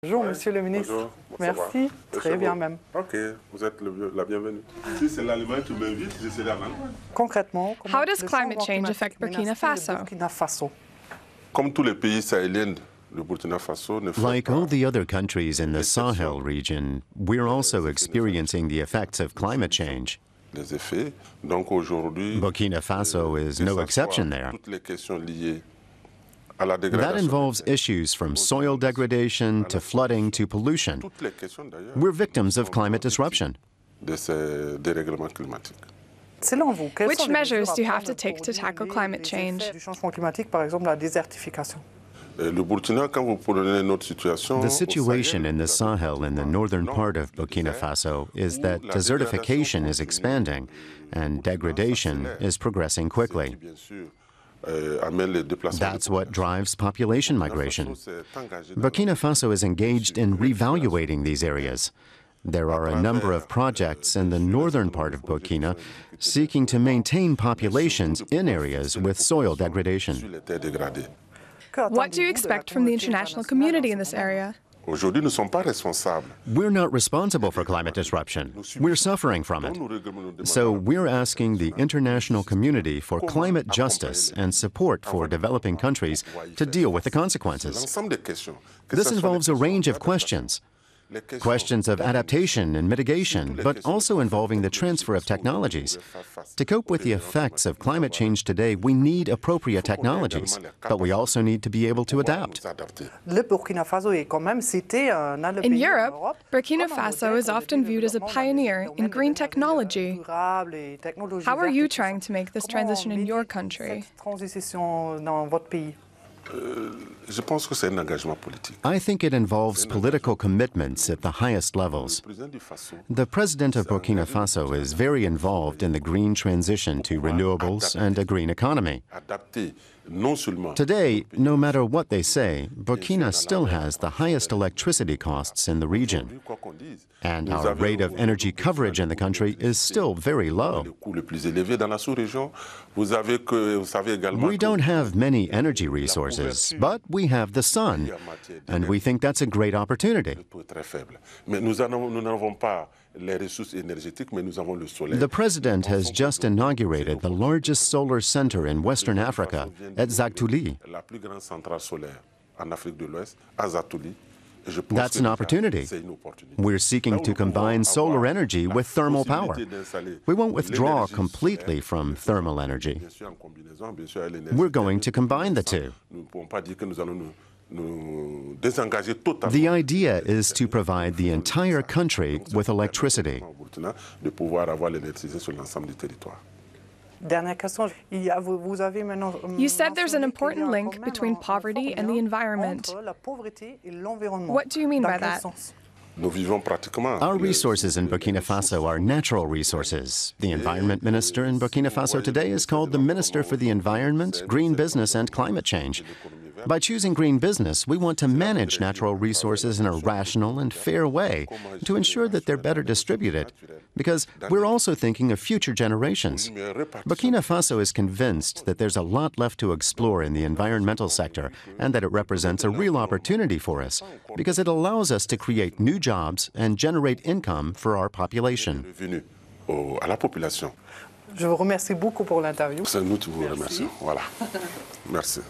Bonjour, ouais. monsieur le ministre. Bonjour. Merci. Très bien, vous. même. OK. Vous êtes le, la bienvenue. Si c'est l'Allemagne, tu m'invites, je serai en hein. Concrètement, comment How does climate change affect Burkina Faso? Burkina Faso? Comme tous les pays sahéliens, le Burkina Faso ne Like all the other countries in the Sahel region, we're also experiencing the effects of climate change. Burkina Faso euh, is no exception there. That involves issues from soil degradation to flooding to pollution. We're victims of climate disruption. Which measures do you have to take to tackle climate change? Euh, the situation in the Sahel in the northern part of Burkina Faso is that desertification is expanding and ah, degradation is progressing quickly. Euh, That's what drives population migration. Burkina Faso is engaged in revaluating these areas. There are a number of projects in the northern part of Burkina seeking to maintain populations in areas with soil degradation. What do you expect from the international community in this area? We're not responsible for climate disruption. We're suffering from it. So we're asking the international community for climate justice and support for developing countries to deal with the consequences. This involves a range of questions questions of adaptation and mitigation, but also involving the transfer of technologies. To cope with the effects of climate change today, we need appropriate technologies, but we also need to be able to adapt. In Europe, Burkina Faso is often viewed as a pioneer in green technology. How are you trying to make this transition in your country? Euh, I think it involves political commitments at the highest levels. The president of Burkina Faso is very involved in the green transition to renewables and a green economy. Today, no matter what they say, Burkina still has the highest electricity costs in the region and our rate of energy coverage in the country is still very low. We don't have many energy resources, but we have the sun, and we think that's a great opportunity. The president has just inaugurated the largest solar center in Western Africa at Zaktouli. That's an opportunity. We're seeking to combine solar energy with thermal power. We won't withdraw completely from thermal energy. We're going to combine the two. The idea is to provide the entire country with electricity. Um, you said there's an important link between poverty and the environment. What do you mean by that? Our resources in Burkina Faso are natural resources. The environment minister in Burkina Faso today is called the Minister for the Environment, Green Business and Climate Change. By choosing green business, we want to manage natural resources in a rational and fair way to ensure that they're better distributed, because we're also thinking of future generations. Burkina Faso is convinced that there's a lot left to explore in the environmental sector and that it represents a real opportunity for us, because it allows us to create new jobs and generate income for our population. Je vous remercie beaucoup pour l'interview. C'est nous qui vous remercions. Voilà. Merci.